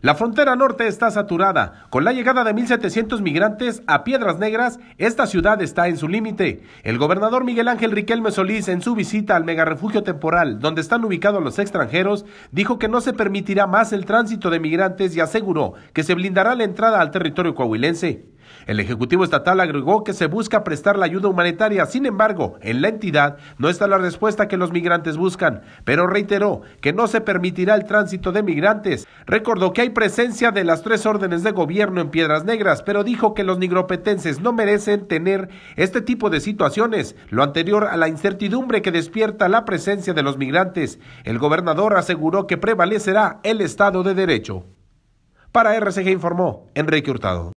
La frontera norte está saturada. Con la llegada de 1.700 migrantes a Piedras Negras, esta ciudad está en su límite. El gobernador Miguel Ángel Riquelme Solís, en su visita al megarrefugio temporal donde están ubicados los extranjeros, dijo que no se permitirá más el tránsito de migrantes y aseguró que se blindará la entrada al territorio coahuilense. El Ejecutivo Estatal agregó que se busca prestar la ayuda humanitaria, sin embargo, en la entidad no está la respuesta que los migrantes buscan, pero reiteró que no se permitirá el tránsito de migrantes. Recordó que hay presencia de las tres órdenes de gobierno en Piedras Negras, pero dijo que los nigropetenses no merecen tener este tipo de situaciones, lo anterior a la incertidumbre que despierta la presencia de los migrantes. El gobernador aseguró que prevalecerá el Estado de Derecho. Para RCG informó Enrique Hurtado.